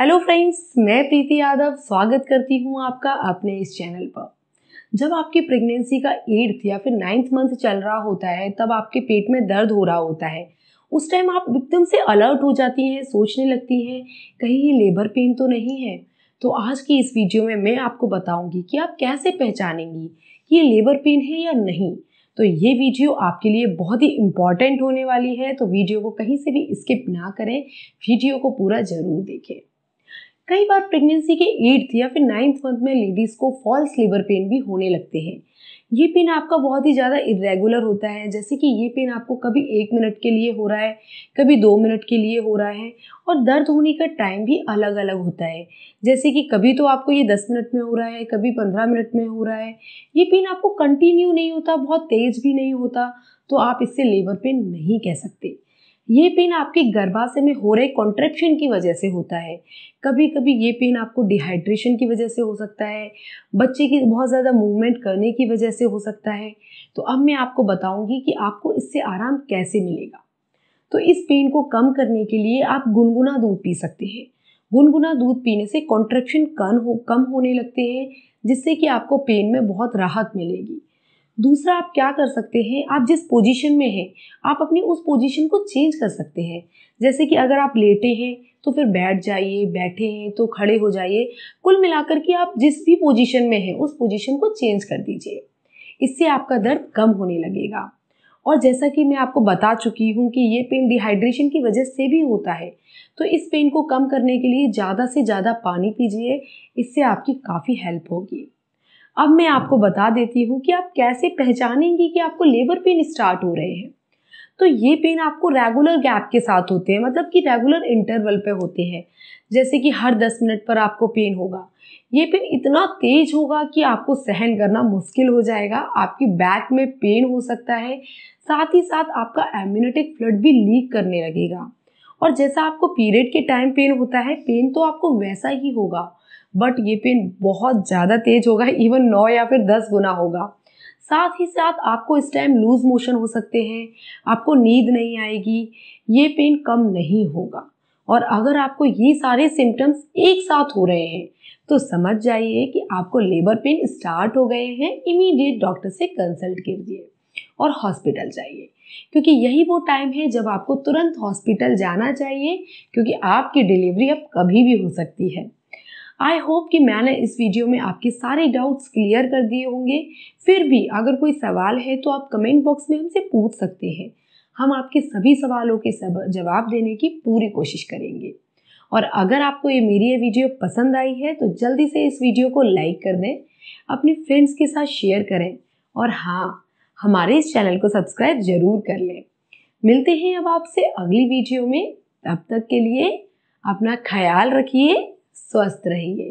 hello friends मैं प्रीति यादव स्वागत करती हूँ आपका अपने इस चैनल पर जब आपकी प्रेगनेंसी का एट्थ या फिर नाइन्थ मंथ चल रहा होता है तब आपके पेट में दर्द हो रहा होता है उस टाइम आप एकदम से अलर्ट हो जाती हैं सोचने लगती हैं कहीं ये लेबर पेन तो नहीं है तो आज की इस वीडियो में मैं आपको बताऊंगी कि आप कैसे पहचानेंगी कि ये लेबर पेन है या नहीं तो ये वीडियो आपके लिए बहुत ही इम्पॉर्टेंट होने वाली है तो वीडियो को कहीं से भी स्किप ना करें वीडियो को पूरा ज़रूर देखें कई बार प्रेगनेंसी के एट्थ या फिर नाइन्थ मंथ में लेडीज़ को फॉल्स लीवर पेन भी होने लगते हैं ये पेन आपका बहुत ही ज़्यादा इरेगुलर होता है जैसे कि ये पेन आपको कभी एक मिनट के लिए हो रहा है कभी दो मिनट के लिए हो रहा है और दर्द होने का टाइम भी अलग अलग होता है जैसे कि कभी तो आपको ये दस मिनट में हो रहा है कभी पंद्रह मिनट में हो रहा है ये पेन आपको कंटिन्यू नहीं होता बहुत तेज़ भी नहीं होता तो आप इससे लेबर पेन नहीं कह सकते ये पेन आपके गर्भाशय में हो रहे कॉन्ट्रेप्शन की वजह से होता है कभी कभी ये पेन आपको डिहाइड्रेशन की वजह से हो सकता है बच्चे की बहुत ज़्यादा मूवमेंट करने की वजह से हो सकता है तो अब मैं आपको बताऊंगी कि आपको इससे आराम कैसे मिलेगा तो इस पेन को कम करने के लिए आप गुनगुना दूध पी सकते हैं गुनगुना दूध पीने से कॉन्ट्रेक्शन कम हो कम होने लगते हैं जिससे कि आपको पेन में बहुत राहत मिलेगी दूसरा आप क्या कर सकते हैं आप जिस पोजीशन में हैं आप अपनी उस पोजीशन को चेंज कर सकते हैं जैसे कि अगर आप लेटे हैं तो फिर बैठ जाइए बैठे हैं तो खड़े हो जाइए कुल मिलाकर के आप जिस भी पोजीशन में हैं उस पोजीशन को चेंज कर दीजिए इससे आपका दर्द कम होने लगेगा और जैसा कि मैं आपको बता चुकी हूँ कि ये पेन डिहाइड्रेशन की वजह से भी होता है तो इस पेन को कम करने के लिए ज़्यादा से ज़्यादा पानी पीजिए इससे आपकी काफ़ी हेल्प होगी अब मैं आपको बता देती हूँ कि आप कैसे पहचानेंगे कि आपको लेबर पेन स्टार्ट हो रहे हैं तो ये पेन आपको रेगुलर गैप के साथ होते हैं मतलब कि रेगुलर इंटरवल पे होते हैं जैसे कि हर दस मिनट पर आपको पेन होगा ये पेन इतना तेज होगा कि आपको सहन करना मुश्किल हो जाएगा आपकी बैक में पेन हो सकता है साथ ही साथ आपका एम्यूनेटिक फ्लड भी लीक करने लगेगा और जैसा आपको पीरियड के टाइम पेन होता है पेन तो आपको वैसा ही होगा बट ये पेन बहुत ज़्यादा तेज होगा इवन नौ या फिर दस गुना होगा साथ ही साथ आपको इस टाइम लूज मोशन हो सकते हैं आपको नींद नहीं आएगी ये पेन कम नहीं होगा और अगर आपको ये सारे सिम्टम्स एक साथ हो रहे हैं तो समझ जाइए कि आपको लेबर पेन स्टार्ट हो गए हैं इमीडिएट डॉक्टर से कंसल्ट कीजिए और हॉस्पिटल जाइए क्योंकि यही वो टाइम है जब आपको तुरंत हॉस्पिटल जाना चाहिए क्योंकि आपकी डिलीवरी अब कभी भी हो सकती है आई होप कि मैंने इस वीडियो में आपके सारे डाउट्स क्लियर कर दिए होंगे फिर भी अगर कोई सवाल है तो आप कमेंट बॉक्स में हमसे पूछ सकते हैं हम आपके सभी सवालों के जवाब देने की पूरी कोशिश करेंगे और अगर आपको ये मेरी ये वीडियो पसंद आई है तो जल्दी से इस वीडियो को लाइक कर दें अपने फ्रेंड्स के साथ शेयर करें और हाँ हमारे इस चैनल को सब्सक्राइब ज़रूर कर लें मिलते हैं अब आपसे अगली वीडियो में तब तक के लिए अपना ख्याल रखिए स्वस्थ रहिए